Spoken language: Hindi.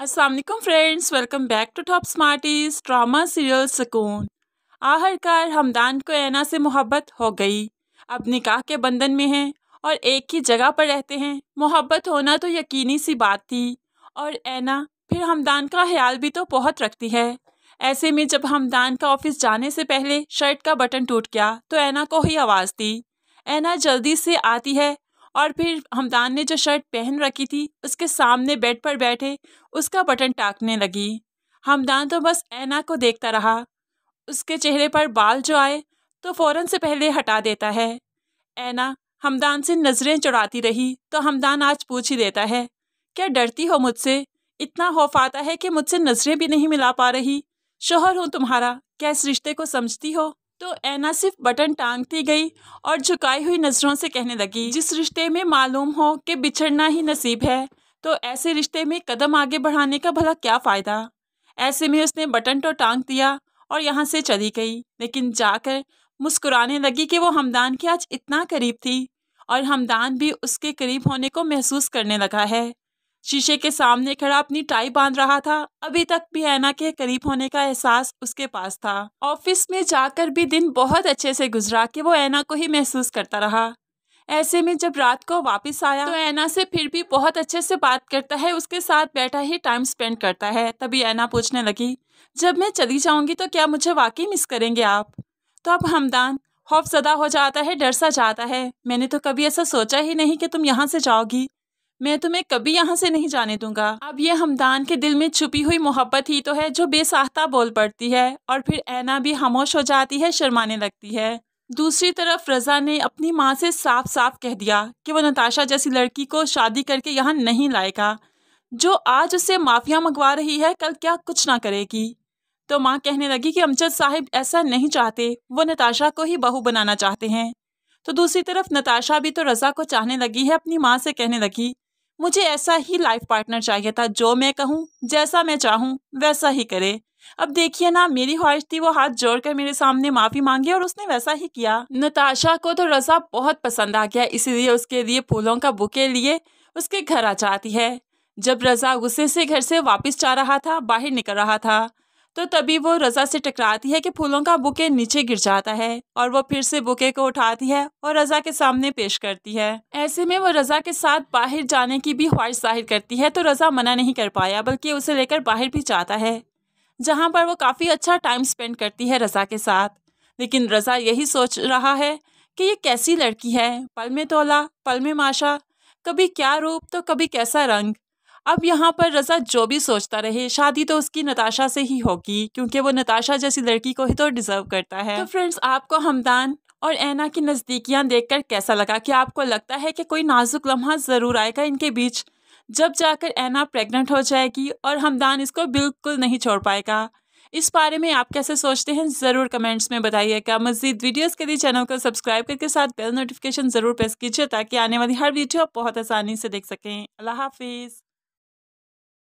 Aslam friends welcome back to top smarties drama serial Sukoon आखिरकार हमदान को ऐना से मोहब्बत हो गई अब निकाह के बंधन में हैं और एक ही जगह पर रहते हैं मोहब्बत होना तो यकीनी सी बात थी और ऐना फिर हमदान का ख्याल भी तो बहुत रखती है ऐसे में जब हमदान का ऑफिस जाने से पहले शर्ट का बटन टूट गया तो ऐना को ही आवाज़ दी ऐना जल्दी से आती है और फिर हमदान ने जो शर्ट पहन रखी थी उसके सामने बेड पर बैठे उसका बटन टाकने लगी हमदान तो बस ऐना को देखता रहा उसके चेहरे पर बाल जो आए तो फ़ौरन से पहले हटा देता है ऐना हमदान से नज़रें चुराती रही तो हमदान आज पूछ ही देता है क्या डरती हो मुझसे इतना खौफ आता है कि मुझसे नज़रें भी नहीं मिला पा रही शोहर हूँ तुम्हारा क्या इस रिश्ते को समझती हो तो ऐना सिर्फ बटन टांगती गई और झुकाई हुई नज़रों से कहने लगी जिस रिश्ते में मालूम हो कि बिछड़ना ही नसीब है तो ऐसे रिश्ते में कदम आगे बढ़ाने का भला क्या फ़ायदा ऐसे में उसने बटन तो टांग दिया और यहाँ से चली गई लेकिन जाकर मुस्कुराने लगी कि वो हमदान के आज इतना करीब थी और हमदान भी उसके करीब होने को महसूस करने लगा है शीशे के सामने खड़ा अपनी टाई बांध रहा था अभी तक भी ऐना के करीब होने का एहसास उसके पास था ऑफिस में जाकर भी दिन बहुत अच्छे से गुजरा कि वो ऐना को ही महसूस करता रहा ऐसे में जब रात को वापस आया तो ऐना से फिर भी बहुत अच्छे से बात करता है उसके साथ बैठा ही टाइम स्पेंड करता है तभी ऐना पूछने लगी जब मैं चली जाऊंगी तो क्या मुझे वाकई मिस करेंगे आप तो अब हमदान खौफजदा हो जाता है डर सा जाता है मैंने तो कभी ऐसा सोचा ही नहीं कि तुम यहाँ से जाओगी मैं तुम्हें कभी यहाँ से नहीं जाने दूंगा अब ये हमदान के दिल में छुपी हुई मोहब्बत ही तो है जो बेसाख्ता बोल पड़ती है और फिर ऐना भी खामोश हो जाती है शर्माने लगती है दूसरी तरफ रज़ा ने अपनी माँ से साफ साफ कह दिया कि वह नताशा जैसी लड़की को शादी करके यहाँ नहीं लाएगा जो आज उसे माफ़िया मंगवा रही है कल क्या कुछ ना करेगी तो माँ कहने लगी कि अमजद साहिब ऐसा नहीं चाहते वो नताशा को ही बहू बनाना चाहते हैं तो दूसरी तरफ नताशा भी तो रज़ा को चाहने लगी है अपनी माँ से कहने लगी मुझे ऐसा ही लाइफ पार्टनर चाहिए था जो मैं कहूँ जैसा मैं चाहूँ वैसा ही करे अब देखिए ना मेरी ख्वाहिश थी वो हाथ जोड़कर मेरे सामने माफ़ी मांगी और उसने वैसा ही किया नताशा को तो रज़ा बहुत पसंद आ गया इसीलिए उसके लिए फूलों का बुके लिए उसके घर आ जाती है जब रज़ा गुस्से से घर से वापस जा रहा था बाहर निकल रहा था तो तभी वो रजा से टकराती है कि फूलों का बुके नीचे गिर जाता है और वो फिर से बुके को उठाती है और रजा के सामने पेश करती है ऐसे में वो रजा के साथ बाहर जाने की भी ख्वाहिश जाहिर करती है तो रजा मना नहीं कर पाया बल्कि उसे लेकर बाहर भी जाता है जहाँ पर वो काफ़ी अच्छा टाइम स्पेंड करती है रजा के साथ लेकिन रजा यही सोच रहा है कि ये कैसी लड़की है पल में तोला पल में माशा कभी क्या रूप तो कभी कैसा रंग अब यहाँ पर रजा जो भी सोचता रहे शादी तो उसकी नताशा से ही होगी क्योंकि वो नताशा जैसी लड़की को ही तो डिजर्व करता है तो फ्रेंड्स तो आपको हमदान और ऐना की नज़दीकियाँ देखकर कैसा लगा कि आपको लगता है कि कोई नाजुक लम्हा ज़रूर आएगा इनके बीच जब जाकर ऐना प्रेग्नेंट हो जाएगी और हमदान इसको बिल्कुल नहीं छोड़ पाएगा इस बारे में आप कैसे सोचते हैं ज़रूर कमेंट्स में बताइएगा मजीद वीडियोस के लिए चैनल को सब्सक्राइब करके साथ बेल नोटिफिकेशन ज़रूर प्रेस कीजिए ताकि आने वाली हर वीडियो आप बहुत आसानी से देख सकें अल्लाह हाफिज़